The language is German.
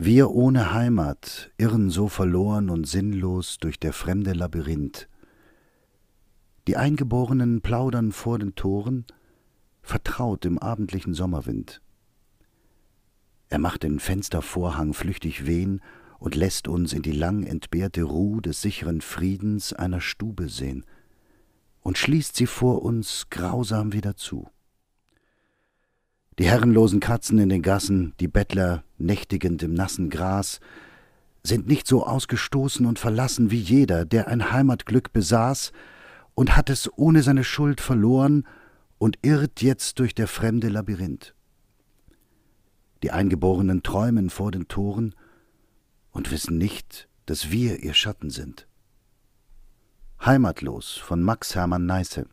Wir ohne Heimat irren so verloren und sinnlos durch der fremde Labyrinth. Die Eingeborenen plaudern vor den Toren, vertraut im abendlichen Sommerwind. Er macht den Fenstervorhang flüchtig wehen und lässt uns in die lang entbehrte Ruh des sicheren Friedens einer Stube sehen und schließt sie vor uns grausam wieder zu. Die herrenlosen Katzen in den Gassen, die Bettler, nächtigend im nassen Gras, sind nicht so ausgestoßen und verlassen wie jeder, der ein Heimatglück besaß und hat es ohne seine Schuld verloren und irrt jetzt durch der fremde Labyrinth. Die Eingeborenen träumen vor den Toren und wissen nicht, dass wir ihr Schatten sind. Heimatlos von Max Hermann Neiße